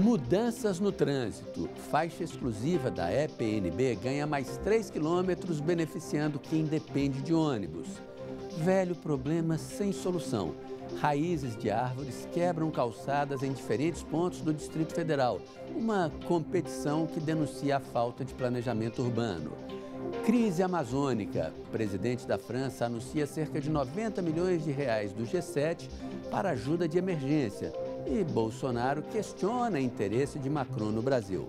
Mudanças no trânsito. Faixa exclusiva da EPNB ganha mais 3 quilômetros, beneficiando quem depende de ônibus. Velho problema sem solução. Raízes de árvores quebram calçadas em diferentes pontos do Distrito Federal. Uma competição que denuncia a falta de planejamento urbano. Crise amazônica. O presidente da França anuncia cerca de 90 milhões de reais do G7 para ajuda de emergência e Bolsonaro questiona interesse de Macron no Brasil.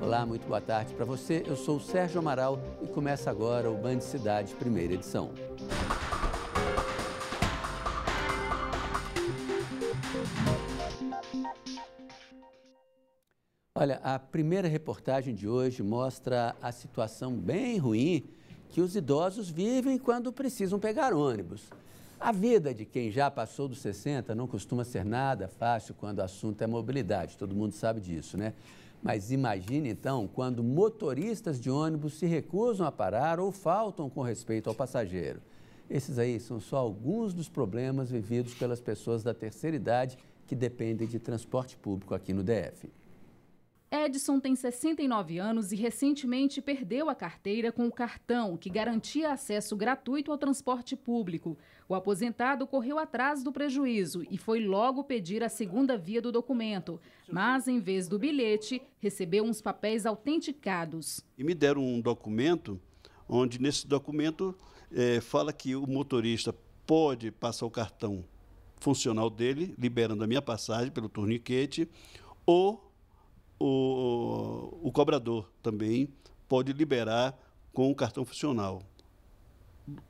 Olá, muito boa tarde para você. Eu sou o Sérgio Amaral e começa agora o Band Cidade, primeira edição. Olha, a primeira reportagem de hoje mostra a situação bem ruim que os idosos vivem quando precisam pegar ônibus. A vida de quem já passou dos 60 não costuma ser nada fácil quando o assunto é mobilidade, todo mundo sabe disso, né? Mas imagine então quando motoristas de ônibus se recusam a parar ou faltam com respeito ao passageiro. Esses aí são só alguns dos problemas vividos pelas pessoas da terceira idade que dependem de transporte público aqui no DF. Edson tem 69 anos e recentemente perdeu a carteira com o cartão que garantia acesso gratuito ao transporte público. O aposentado correu atrás do prejuízo e foi logo pedir a segunda via do documento, mas em vez do bilhete, recebeu uns papéis autenticados. E me deram um documento onde nesse documento é, fala que o motorista pode passar o cartão funcional dele, liberando a minha passagem pelo torniquete, ou o, o cobrador também pode liberar com o cartão funcional.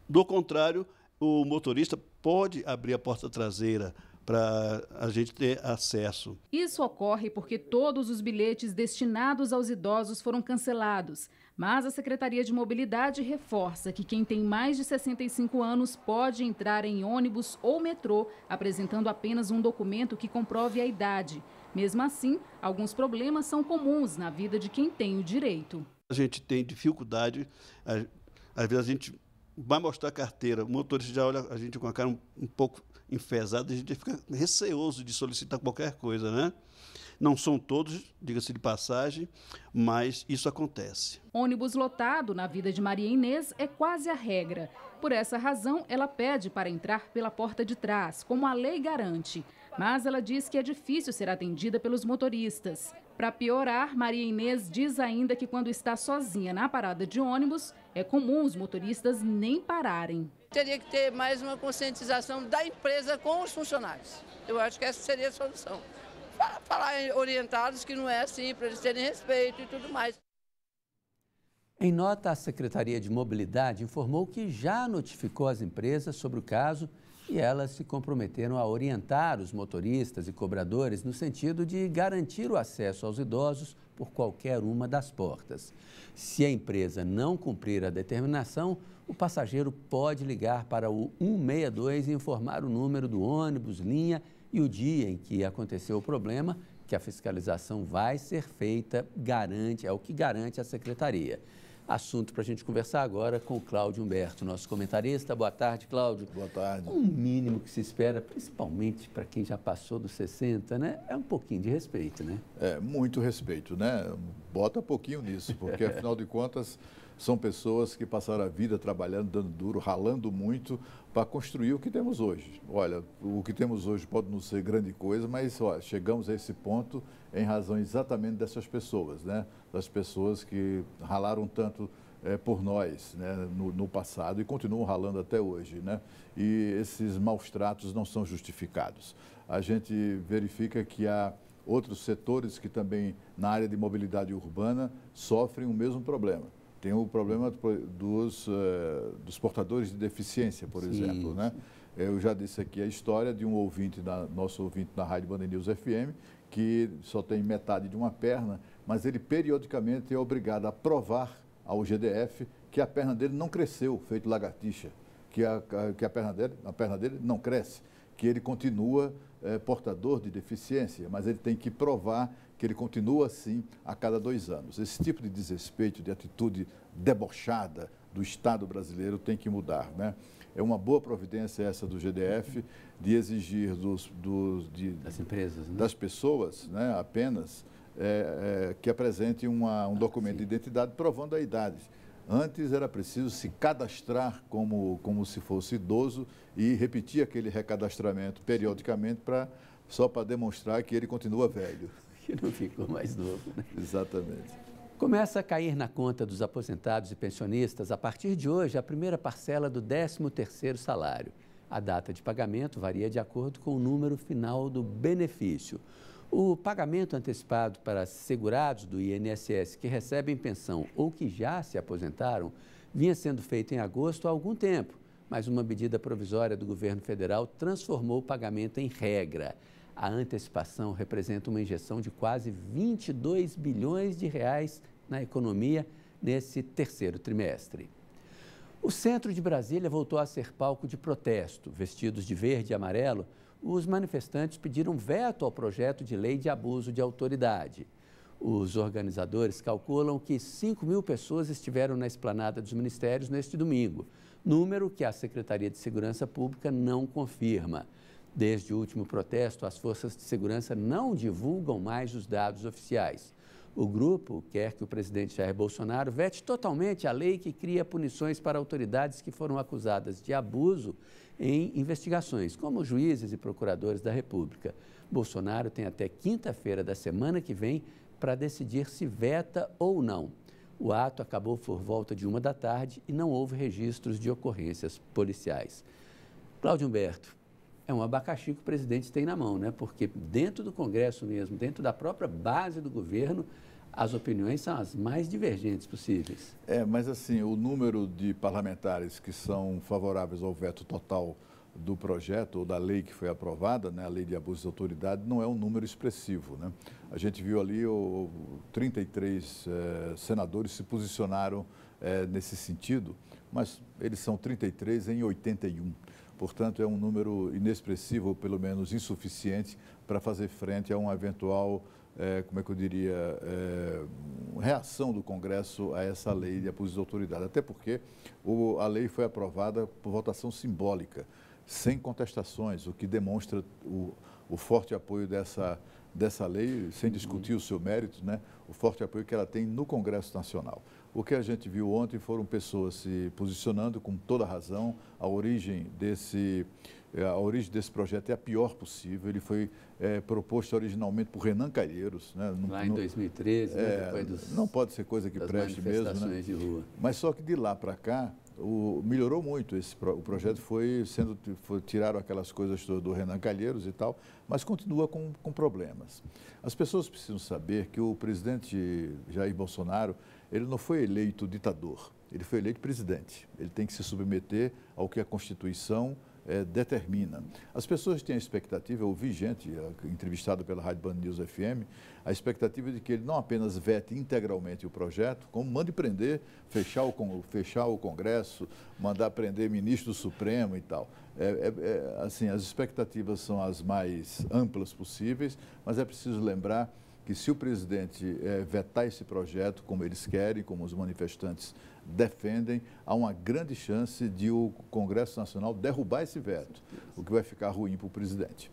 Do contrário, o motorista pode abrir a porta traseira para a gente ter acesso. Isso ocorre porque todos os bilhetes destinados aos idosos foram cancelados. Mas a Secretaria de Mobilidade reforça que quem tem mais de 65 anos pode entrar em ônibus ou metrô apresentando apenas um documento que comprove a idade. Mesmo assim, alguns problemas são comuns na vida de quem tem o direito. A gente tem dificuldade, às vezes a gente vai mostrar a carteira, o motorista já olha a gente com a cara um, um pouco enfesada, a gente fica receoso de solicitar qualquer coisa, né? Não são todos, diga-se de passagem, mas isso acontece. Ônibus lotado na vida de Maria Inês é quase a regra por essa razão, ela pede para entrar pela porta de trás, como a lei garante. Mas ela diz que é difícil ser atendida pelos motoristas. Para piorar, Maria Inês diz ainda que quando está sozinha na parada de ônibus, é comum os motoristas nem pararem. Teria que ter mais uma conscientização da empresa com os funcionários. Eu acho que essa seria a solução. Falar orientados que não é assim, para eles terem respeito e tudo mais. Em nota, a Secretaria de Mobilidade informou que já notificou as empresas sobre o caso e elas se comprometeram a orientar os motoristas e cobradores no sentido de garantir o acesso aos idosos por qualquer uma das portas. Se a empresa não cumprir a determinação, o passageiro pode ligar para o 162 e informar o número do ônibus, linha e o dia em que aconteceu o problema, que a fiscalização vai ser feita, garante, é o que garante a secretaria assunto para a gente conversar agora com o Cláudio Humberto, nosso comentarista. Boa tarde, Cláudio. Boa tarde. Um mínimo que se espera, principalmente para quem já passou dos 60, né? É um pouquinho de respeito, né? É, muito respeito, né? Bota pouquinho nisso, porque afinal de contas são pessoas que passaram a vida trabalhando, dando duro, ralando muito para construir o que temos hoje. Olha, o que temos hoje pode não ser grande coisa, mas ó, chegamos a esse ponto em razão exatamente dessas pessoas, né? das pessoas que ralaram tanto é, por nós né? no, no, passado e continuam ralando até hoje. Né? E esses maus tratos não são justificados. A gente verifica que há outros setores que também, na área de mobilidade urbana, sofrem o mesmo problema. Tem o problema dos, uh, dos portadores de deficiência, por sim, exemplo, né? Eu já disse aqui a história de um ouvinte, da, nosso ouvinte na Rádio Band News FM, que só tem metade de uma perna, mas ele periodicamente é obrigado a provar ao GDF que a perna dele não cresceu, feito lagartixa, que a, que a, perna, dele, a perna dele não cresce, que ele continua é, portador de deficiência, mas ele tem que provar que ele continua assim a cada dois anos. Esse tipo de desrespeito, de atitude debochada do Estado brasileiro tem que mudar. Né? É uma boa providência essa do GDF de exigir dos, dos, de, das empresas, né? das pessoas né, apenas é, é, que apresente uma, um documento ah, de identidade provando a idade. Antes era preciso se cadastrar como, como se fosse idoso e repetir aquele recadastramento periodicamente para só para demonstrar que ele continua velho que não ficou mais novo. Né? Exatamente. Começa a cair na conta dos aposentados e pensionistas a partir de hoje a primeira parcela do 13º salário. A data de pagamento varia de acordo com o número final do benefício. O pagamento antecipado para segurados do INSS que recebem pensão ou que já se aposentaram vinha sendo feito em agosto há algum tempo, mas uma medida provisória do governo federal transformou o pagamento em regra. A antecipação representa uma injeção de quase 22 bilhões de reais na economia nesse terceiro trimestre. O centro de Brasília voltou a ser palco de protesto. Vestidos de verde e amarelo, os manifestantes pediram veto ao projeto de lei de abuso de autoridade. Os organizadores calculam que 5 mil pessoas estiveram na esplanada dos ministérios neste domingo, número que a Secretaria de Segurança Pública não confirma. Desde o último protesto, as forças de segurança não divulgam mais os dados oficiais. O grupo quer que o presidente Jair Bolsonaro vete totalmente a lei que cria punições para autoridades que foram acusadas de abuso em investigações, como juízes e procuradores da República. Bolsonaro tem até quinta-feira da semana que vem para decidir se veta ou não. O ato acabou por volta de uma da tarde e não houve registros de ocorrências policiais. Cláudio Humberto, é um abacaxi que o presidente tem na mão, né? porque dentro do Congresso mesmo, dentro da própria base do governo, as opiniões são as mais divergentes possíveis. É, mas assim, o número de parlamentares que são favoráveis ao veto total do projeto ou da lei que foi aprovada, né, a lei de abuso de autoridade, não é um número expressivo. Né? A gente viu ali o, 33 eh, senadores se posicionaram eh, nesse sentido, mas eles são 33 em 81. Portanto, é um número inexpressivo, ou pelo menos insuficiente, para fazer frente a uma eventual, é, como é que eu diria, é, reação do Congresso a essa lei de abuso de autoridade. Até porque o, a lei foi aprovada por votação simbólica, sem contestações, o que demonstra o, o forte apoio dessa, dessa lei, sem discutir o seu mérito, né, o forte apoio que ela tem no Congresso Nacional. O que a gente viu ontem foram pessoas se posicionando com toda a razão. A origem desse, eh, a origem desse projeto é a pior possível. Ele foi é, proposto originalmente por Renan Calheiros. Né? No, lá em 2013, né? é, né? dos, Não pode ser coisa que preste mesmo. Né? De rua. Mas só que de lá para cá, o, melhorou muito esse o projeto foi sendo foi, tiraram aquelas coisas do, do, Renan Calheiros e tal mas continua com, com problemas as pessoas precisam saber que o presidente Jair Bolsonaro ele não foi eleito ditador, ele foi eleito presidente. Ele tem que se submeter ao que a Constituição é, determina. As pessoas têm a expectativa, eu ouvi gente eh, entrevistada pela Rádio Band News FM, a expectativa de que ele não apenas vete integralmente o projeto, como mande prender, fechar o, fechar o Congresso, mandar prender ministro do Supremo e tal. É, é, é, assim, as expectativas são as mais amplas possíveis, mas é preciso lembrar que se o presidente é, vetar esse projeto como eles querem, como os manifestantes defendem, há uma grande chance de o Congresso Nacional derrubar esse veto, o que vai ficar ruim para o presidente.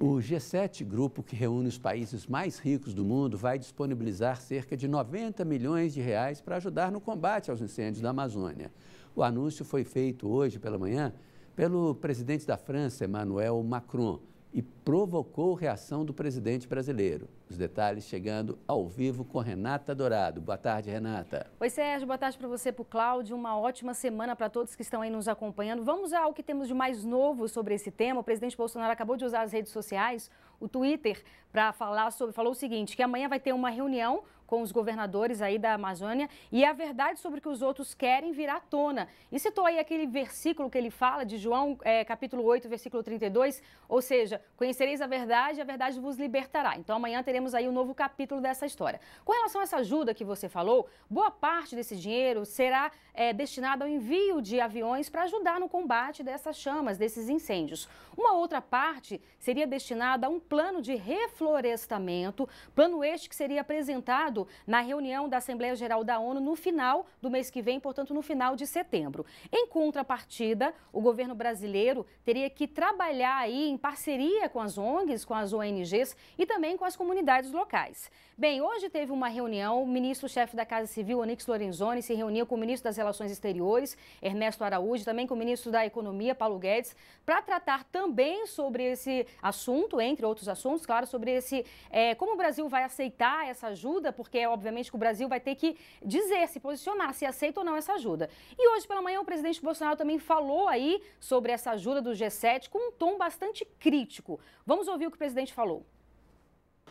O G7, grupo que reúne os países mais ricos do mundo, vai disponibilizar cerca de 90 milhões de reais para ajudar no combate aos incêndios da Amazônia. O anúncio foi feito hoje pela manhã pelo presidente da França, Emmanuel Macron e provocou reação do presidente brasileiro. Os detalhes chegando ao vivo com Renata Dourado. Boa tarde, Renata. Oi, Sérgio. Boa tarde para você, para o Cláudio. Uma ótima semana para todos que estão aí nos acompanhando. Vamos ao que temos de mais novo sobre esse tema. O presidente Bolsonaro acabou de usar as redes sociais, o Twitter, para falar sobre. Falou o seguinte: que amanhã vai ter uma reunião com os governadores aí da Amazônia e a verdade sobre o que os outros querem virar à tona. E citou aí aquele versículo que ele fala de João, é, capítulo 8, versículo 32, ou seja, conhecereis a verdade e a verdade vos libertará. Então amanhã teremos aí um novo capítulo dessa história. Com relação a essa ajuda que você falou, boa parte desse dinheiro será é, destinado ao envio de aviões para ajudar no combate dessas chamas, desses incêndios. Uma outra parte seria destinada a um plano de reflorestamento, plano este que seria apresentado aprovado na reunião da Assembleia Geral da ONU no final do mês que vem, portanto, no final de setembro. Em contrapartida, o governo brasileiro teria que trabalhar aí em parceria com as ONGs, com as ONGs e também com as comunidades locais. Bem, hoje teve uma reunião, o ministro-chefe da Casa Civil, Onix Lorenzoni, se reuniu com o ministro das Relações Exteriores, Ernesto Araújo, também com o ministro da Economia, Paulo Guedes, para tratar também sobre esse assunto, entre outros assuntos, claro, sobre esse é, como o Brasil vai aceitar essa ajuda por porque obviamente que o Brasil vai ter que dizer, se posicionar, se aceita ou não essa ajuda. E hoje pela manhã o presidente Bolsonaro também falou aí sobre essa ajuda do G7 com um tom bastante crítico. Vamos ouvir o que o presidente falou.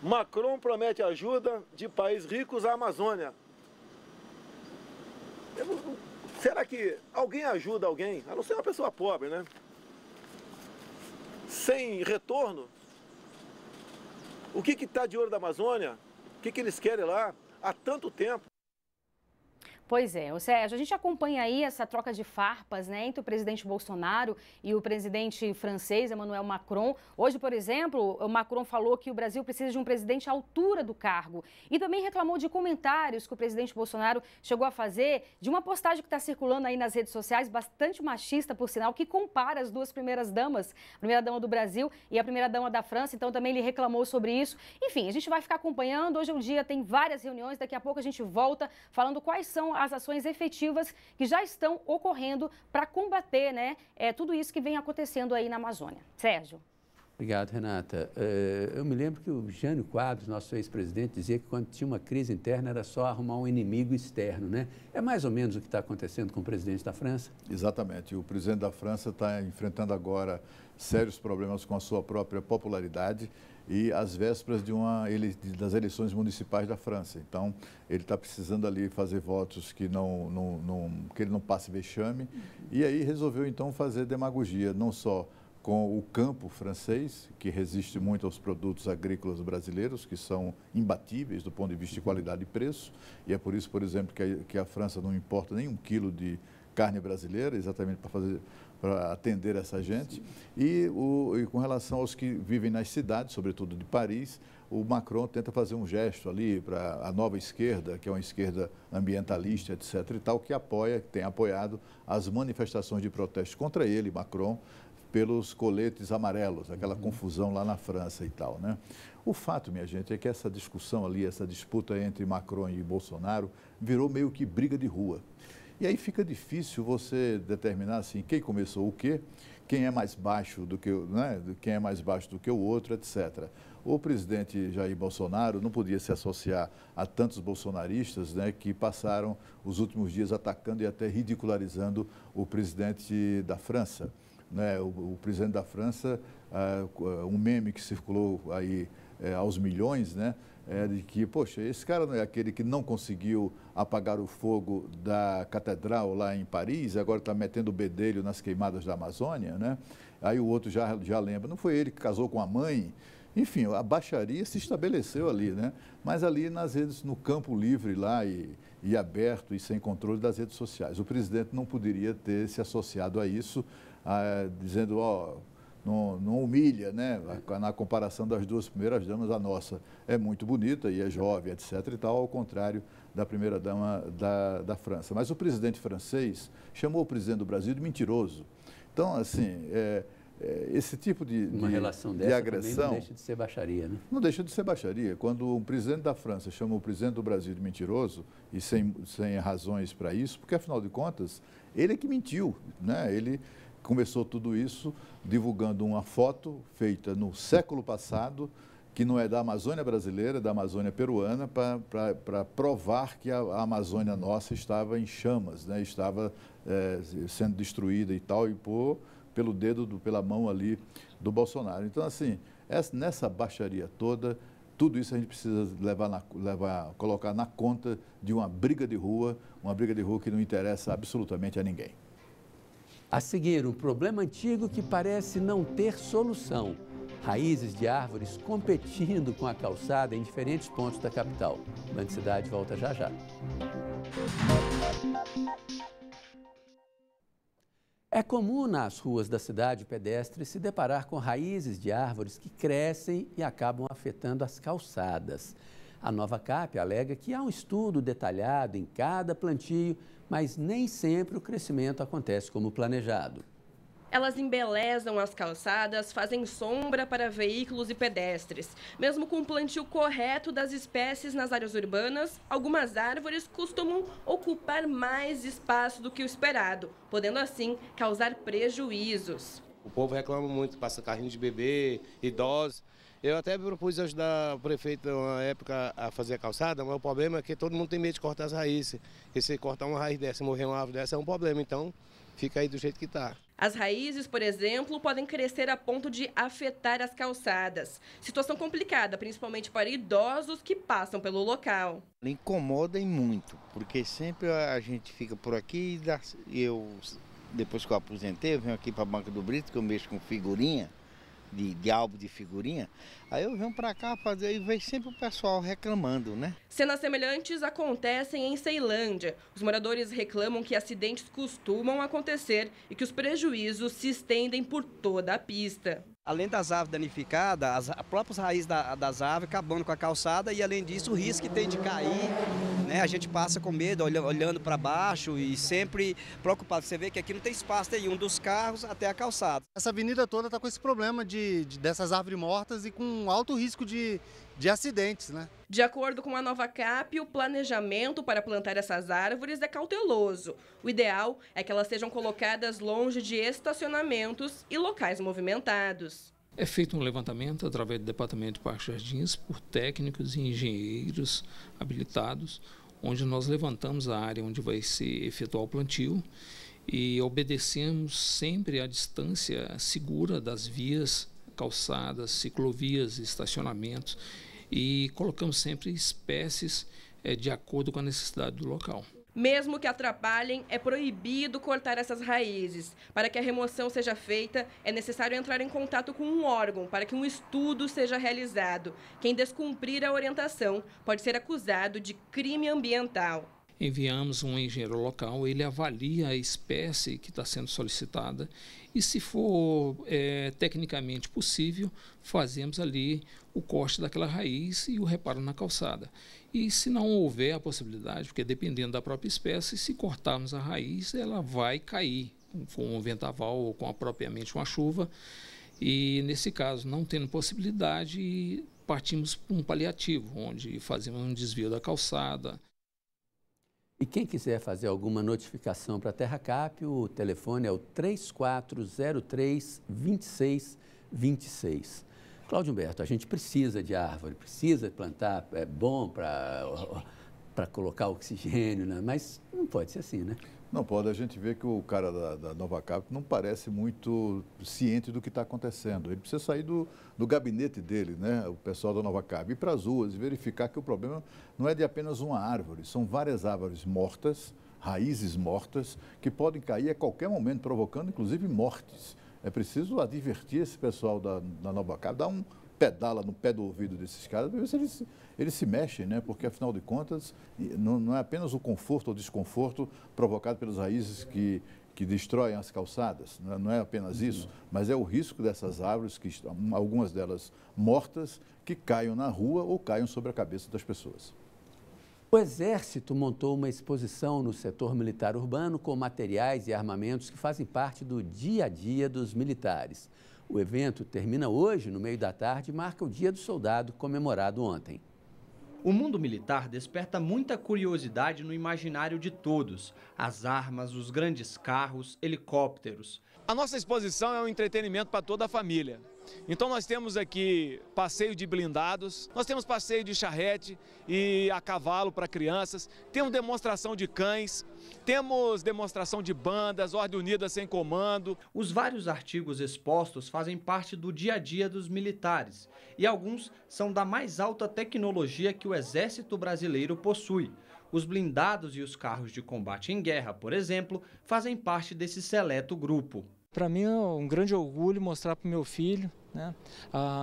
Macron promete ajuda de países ricos à Amazônia. Será que alguém ajuda alguém? A não ser uma pessoa pobre, né? Sem retorno? O que está de ouro da Amazônia? que, que eles querem lá há tanto tempo. Pois é, o Sérgio, a gente acompanha aí essa troca de farpas né, entre o presidente Bolsonaro e o presidente francês Emmanuel Macron. Hoje, por exemplo, o Macron falou que o Brasil precisa de um presidente à altura do cargo e também reclamou de comentários que o presidente Bolsonaro chegou a fazer de uma postagem que está circulando aí nas redes sociais, bastante machista, por sinal, que compara as duas primeiras damas, a primeira-dama do Brasil e a primeira-dama da França, então também ele reclamou sobre isso. Enfim, a gente vai ficar acompanhando. Hoje é um dia, tem várias reuniões, daqui a pouco a gente volta falando quais são as ações efetivas que já estão ocorrendo para combater né, é, tudo isso que vem acontecendo aí na Amazônia. Sérgio. Obrigado, Renata. Eh, eu me lembro que o Jânio Quadros, nosso ex-presidente, dizia que quando tinha uma crise interna era só arrumar um inimigo externo, né? É mais ou menos o que está acontecendo com o presidente da França? Exatamente. O presidente da França está enfrentando agora sérios problemas com a sua própria popularidade e às vésperas de uma, ele, das eleições municipais da França. Então, ele está precisando ali fazer votos que, não, não, não, que ele não passe vexame. E aí resolveu, então, fazer demagogia, não só com o campo francês, que resiste muito aos produtos agrícolas brasileiros, que são imbatíveis do ponto de vista de qualidade e preço. E é por isso, por exemplo, que a, que a França não importa nem um quilo de carne brasileira, exatamente para fazer para atender essa gente. E, o, e, com relação aos que vivem nas cidades, sobretudo de Paris, o Macron tenta fazer um gesto ali para a nova esquerda, que é uma esquerda ambientalista, etc. e tal, que apoia, que tem apoiado as manifestações de protesto contra ele, Macron, pelos coletes amarelos, aquela uhum. confusão lá na França e tal, né? O fato, minha gente, é que essa discussão ali, essa disputa entre Macron e Bolsonaro virou meio que briga de rua. E aí fica difícil você determinar assim quem começou o quê, quem é mais baixo do que né, quem é mais baixo do que o outro, etc. O presidente Jair Bolsonaro não podia se associar a tantos bolsonaristas né, que passaram os últimos dias atacando e até ridicularizando o presidente da França. Né? O, o presidente da França, uh, um meme que circulou aí é, aos milhões, né? É, de que, poxa, esse cara não é aquele que não conseguiu apagar o fogo da catedral lá em Paris, agora está metendo o bedelho nas queimadas da Amazônia, né? Aí o outro já, já lembra, não foi ele que casou com a mãe? Enfim, a baixaria se estabeleceu ali, né? Mas ali nas redes, no campo livre lá e, e aberto e sem controle das redes sociais. O presidente não poderia ter se associado a isso, a, dizendo, ó, oh, não, não humilha, né? Na comparação das duas primeiras damas, a nossa é muito bonita e é jovem, etc. e tal, ao contrário da primeira dama da, da França. Mas o presidente francês chamou o presidente do Brasil de mentiroso. Então, assim. É, é esse tipo de, Uma relação dessa de agressão. Não deixa de ser baixaria, né? Não deixa de ser baixaria. Quando um presidente da França chama o presidente do Brasil de mentiroso, e sem, sem razões para isso, porque afinal de contas, ele é que mentiu, né? Ele começou tudo isso divulgando uma foto feita no século passado, que não é da Amazônia brasileira, é da Amazônia peruana, para provar que a, a, Amazônia nossa estava em chamas, né? estava é, sendo destruída e tal, e pô, pelo dedo, do, pela mão ali do Bolsonaro. Então, assim, essa, nessa baixaria toda, tudo isso a gente precisa levar, na, levar, colocar na conta de uma briga de rua, uma briga de rua que não interessa absolutamente a ninguém. A seguir, um problema antigo que parece não ter solução. Raízes de árvores competindo com a calçada em diferentes pontos da capital. Banco Cidade volta já já. É comum nas ruas da cidade pedestre se deparar com raízes de árvores que crescem e acabam afetando as calçadas. A nova CAP alega que há um estudo detalhado em cada plantio mas nem sempre o crescimento acontece como planejado. Elas embelezam as calçadas, fazem sombra para veículos e pedestres. Mesmo com o plantio correto das espécies nas áreas urbanas, algumas árvores costumam ocupar mais espaço do que o esperado, podendo assim causar prejuízos. O povo reclama muito, passa carrinho de bebê, idosos. Eu até propus ajudar o prefeito na época a fazer a calçada, mas o problema é que todo mundo tem medo de cortar as raízes. E se cortar uma raiz dessa morrer uma árvore dessa é um problema, então fica aí do jeito que está. As raízes, por exemplo, podem crescer a ponto de afetar as calçadas. Situação complicada, principalmente para idosos que passam pelo local. Incomodem muito, porque sempre a gente fica por aqui e eu, depois que eu aposentei, eu venho aqui para a Banca do Brito, que eu mexo com figurinha de, de álbum de figurinha, aí eu venho para cá fazer e vejo sempre o pessoal reclamando, né? Cenas semelhantes acontecem em Ceilândia. Os moradores reclamam que acidentes costumam acontecer e que os prejuízos se estendem por toda a pista. Além das árvores danificadas, as, as próprias raízes da, das árvores acabando com a calçada e, além disso, o risco que tem de cair. Né? A gente passa com medo, olhando, olhando para baixo e sempre preocupado. Você vê que aqui não tem espaço nenhum dos carros até a calçada. Essa avenida toda está com esse problema de, de, dessas árvores mortas e com alto risco de, de acidentes, né? De acordo com a nova CAP, o planejamento para plantar essas árvores é cauteloso. O ideal é que elas sejam colocadas longe de estacionamentos e locais movimentados. É feito um levantamento através do Departamento de Parques e Jardins por técnicos e engenheiros habilitados, onde nós levantamos a área onde vai se efetuar o plantio e obedecemos sempre à distância segura das vias calçadas, ciclovias, estacionamentos e colocamos sempre espécies é, de acordo com a necessidade do local. Mesmo que atrapalhem, é proibido cortar essas raízes. Para que a remoção seja feita, é necessário entrar em contato com um órgão para que um estudo seja realizado. Quem descumprir a orientação pode ser acusado de crime ambiental. Enviamos um engenheiro local, ele avalia a espécie que está sendo solicitada e se for é, tecnicamente possível, fazemos ali o corte daquela raiz e o reparo na calçada. E se não houver a possibilidade, porque dependendo da própria espécie, se cortarmos a raiz, ela vai cair com um ventaval ou com propriamente uma chuva. E nesse caso, não tendo possibilidade, partimos para um paliativo, onde fazemos um desvio da calçada. E quem quiser fazer alguma notificação para a TerraCap, o telefone é o 3403 2626. Cláudio Humberto, a gente precisa de árvore, precisa plantar, é bom para para colocar oxigênio, né? mas não pode ser assim, né? Não pode. A gente vê que o cara da, da Nova Cap não parece muito ciente do que está acontecendo. Ele precisa sair do, do gabinete dele, né, o pessoal da Nova Cap, ir para as ruas e verificar que o problema não é de apenas uma árvore, são várias árvores mortas, raízes mortas, que podem cair a qualquer momento, provocando inclusive mortes. É preciso advertir esse pessoal da, da Nova Cap, dar um pedala no pé do ouvido desses caras, para ver se eles eles se mexem, né? porque afinal de contas não, não é apenas o conforto ou desconforto provocado pelas raízes que, que destroem as calçadas, não é, não é apenas uhum. isso, mas é o risco dessas árvores, que algumas delas mortas, que caiam na rua ou caiam sobre a cabeça das pessoas. O Exército montou uma exposição no setor militar urbano com materiais e armamentos que fazem parte do dia a dia dos militares. O evento termina hoje, no meio da tarde, e marca o Dia do Soldado, comemorado ontem. O mundo militar desperta muita curiosidade no imaginário de todos: as armas, os grandes carros, helicópteros. A nossa exposição é um entretenimento para toda a família. Então nós temos aqui passeio de blindados, nós temos passeio de charrete e a cavalo para crianças, temos demonstração de cães, temos demonstração de bandas, Ordem Unida sem comando. Os vários artigos expostos fazem parte do dia a dia dos militares e alguns são da mais alta tecnologia que o Exército Brasileiro possui. Os blindados e os carros de combate em guerra, por exemplo, fazem parte desse seleto grupo. Para mim é um grande orgulho mostrar para o meu filho né,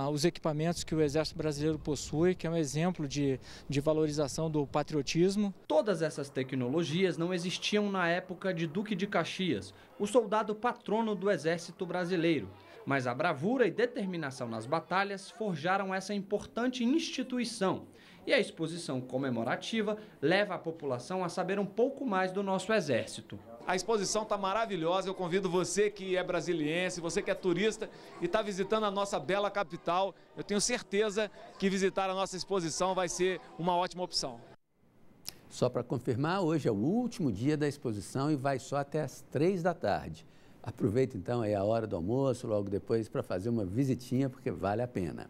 os equipamentos que o Exército Brasileiro possui, que é um exemplo de, de valorização do patriotismo. Todas essas tecnologias não existiam na época de Duque de Caxias, o soldado patrono do Exército Brasileiro. Mas a bravura e determinação nas batalhas forjaram essa importante instituição. E a exposição comemorativa leva a população a saber um pouco mais do nosso Exército. A exposição está maravilhosa. Eu convido você que é brasiliense, você que é turista e está visitando a nossa bela capital. Eu tenho certeza que visitar a nossa exposição vai ser uma ótima opção. Só para confirmar, hoje é o último dia da exposição e vai só até as três da tarde. Aproveita então aí a hora do almoço, logo depois, para fazer uma visitinha, porque vale a pena.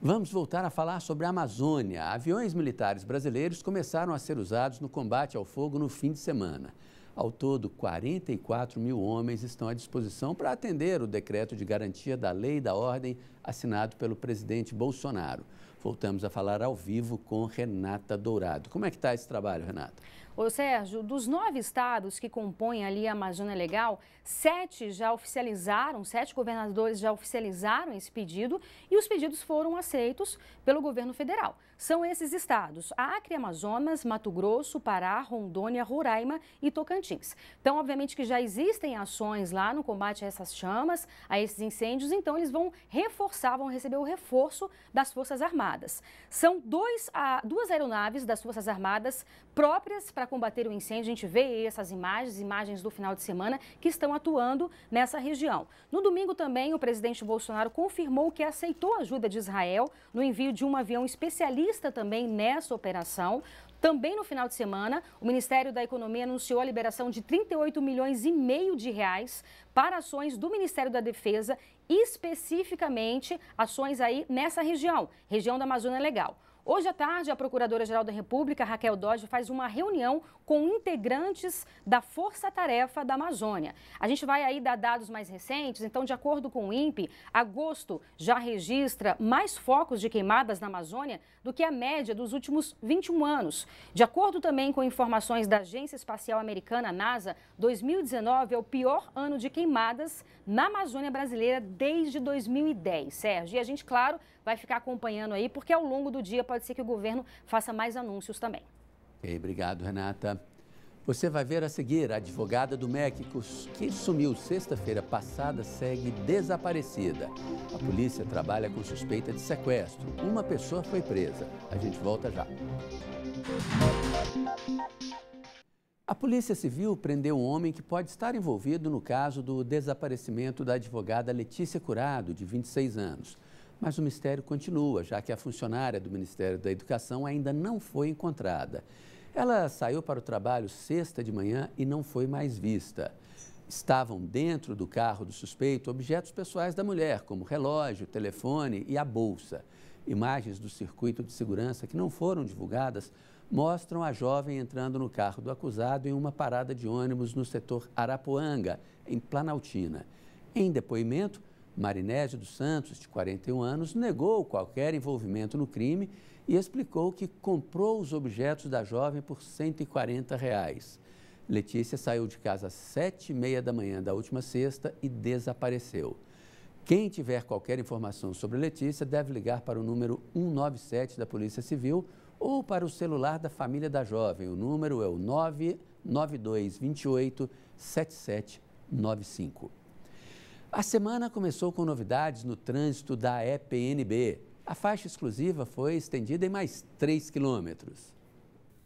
Vamos voltar a falar sobre a Amazônia. Aviões militares brasileiros começaram a ser usados no combate ao fogo no fim de semana. Ao todo, 44 mil homens estão à disposição para atender o decreto de garantia da lei e da ordem assinado pelo presidente Bolsonaro. Voltamos a falar ao vivo com Renata Dourado. Como é que está esse trabalho, Renata? Ô Sérgio, dos nove estados que compõem ali a Amazônia Legal, sete já oficializaram, sete governadores já oficializaram esse pedido e os pedidos foram aceitos pelo governo federal. São esses estados: Acre, Amazonas, Mato Grosso, Pará, Rondônia, Roraima e Tocantins. Então, obviamente que já existem ações lá no combate a essas chamas, a esses incêndios, então eles vão reforçar, vão receber o reforço das Forças Armadas. São dois, ah, duas aeronaves das Forças Armadas próprias para para combater o incêndio. A gente vê essas imagens, imagens do final de semana, que estão atuando nessa região. No domingo também, o presidente Bolsonaro confirmou que aceitou a ajuda de Israel no envio de um avião especialista também nessa operação. Também no final de semana, o Ministério da Economia anunciou a liberação de 38 milhões e meio de reais para ações do Ministério da Defesa, especificamente ações aí nessa região, região da Amazônia Legal. Hoje à tarde, a Procuradora-Geral da República, Raquel Dodge, faz uma reunião com integrantes da Força Tarefa da Amazônia. A gente vai aí dar dados mais recentes, então, de acordo com o INPE, agosto já registra mais focos de queimadas na Amazônia do que a média dos últimos 21 anos. De acordo também com informações da Agência Espacial Americana, NASA, 2019 é o pior ano de queimadas na Amazônia brasileira desde 2010, Sérgio. E a gente, claro, vai ficar acompanhando aí, porque ao longo do dia pode ser que o governo faça mais anúncios também. Okay, obrigado, Renata. Você vai ver a seguir a advogada do México, que sumiu sexta-feira passada segue desaparecida. A polícia trabalha com suspeita de sequestro. Uma pessoa foi presa. A gente volta já. A Polícia Civil prendeu um homem que pode estar envolvido no caso do desaparecimento da advogada Letícia Curado, de 26 anos. Mas o mistério continua, já que a funcionária do Ministério da Educação ainda não foi encontrada. Ela saiu para o trabalho sexta de manhã e não foi mais vista. Estavam dentro do carro do suspeito objetos pessoais da mulher, como relógio, telefone e a bolsa. Imagens do circuito de segurança que não foram divulgadas mostram a jovem entrando no carro do acusado em uma parada de ônibus no setor Arapuanga, em Planaltina. Em depoimento, Marinésio dos Santos, de 41 anos, negou qualquer envolvimento no crime e explicou que comprou os objetos da jovem por 140 reais. Letícia saiu de casa às sete e meia da manhã da última sexta e desapareceu. Quem tiver qualquer informação sobre Letícia deve ligar para o número 197 da Polícia Civil ou para o celular da família da jovem. O número é o 28 7795. A semana começou com novidades no trânsito da EPNB. A faixa exclusiva foi estendida em mais 3 quilômetros.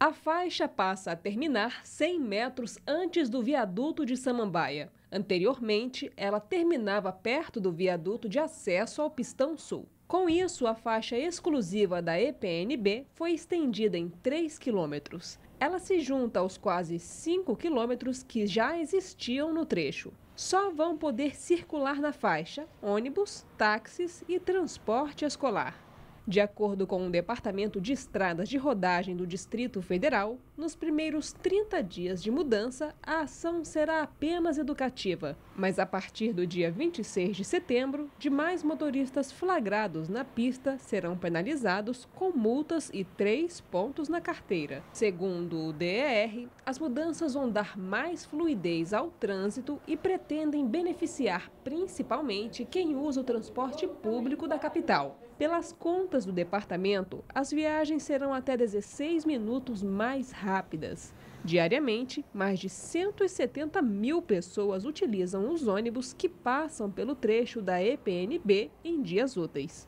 A faixa passa a terminar 100 metros antes do viaduto de Samambaia. Anteriormente, ela terminava perto do viaduto de acesso ao Pistão Sul. Com isso, a faixa exclusiva da EPNB foi estendida em 3 quilômetros. Ela se junta aos quase 5 quilômetros que já existiam no trecho só vão poder circular na faixa ônibus, táxis e transporte escolar. De acordo com o Departamento de Estradas de Rodagem do Distrito Federal, nos primeiros 30 dias de mudança, a ação será apenas educativa. Mas a partir do dia 26 de setembro, demais motoristas flagrados na pista serão penalizados com multas e três pontos na carteira. Segundo o DER, as mudanças vão dar mais fluidez ao trânsito e pretendem beneficiar principalmente quem usa o transporte público da capital. Pelas contas do departamento, as viagens serão até 16 minutos mais rápidas. Diariamente, mais de 170 mil pessoas utilizam os ônibus que passam pelo trecho da EPNB em dias úteis.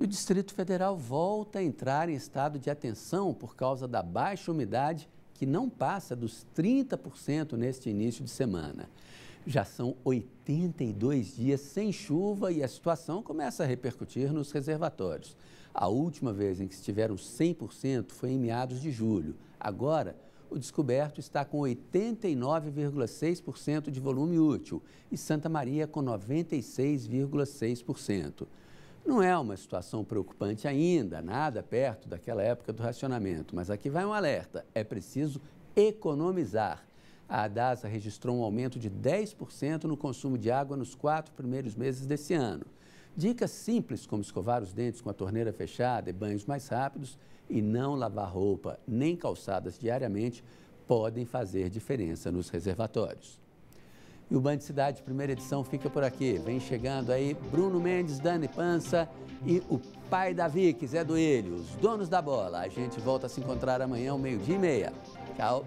O Distrito Federal volta a entrar em estado de atenção por causa da baixa umidade, que não passa dos 30% neste início de semana. Já são 82 dias sem chuva e a situação começa a repercutir nos reservatórios. A última vez em que estiveram 100% foi em meados de julho. Agora, o descoberto está com 89,6% de volume útil e Santa Maria com 96,6%. Não é uma situação preocupante ainda, nada perto daquela época do racionamento, mas aqui vai um alerta: é preciso economizar a ADASA registrou um aumento de 10% no consumo de água nos quatro primeiros meses desse ano. Dicas simples como escovar os dentes com a torneira fechada e banhos mais rápidos e não lavar roupa nem calçadas diariamente podem fazer diferença nos reservatórios. E o Band Cidade, primeira edição, fica por aqui. Vem chegando aí Bruno Mendes, Dani Pança e o pai da Vick, Zé Doelho, os donos da bola. A gente volta a se encontrar amanhã, ao meio-dia e meia. Tchau!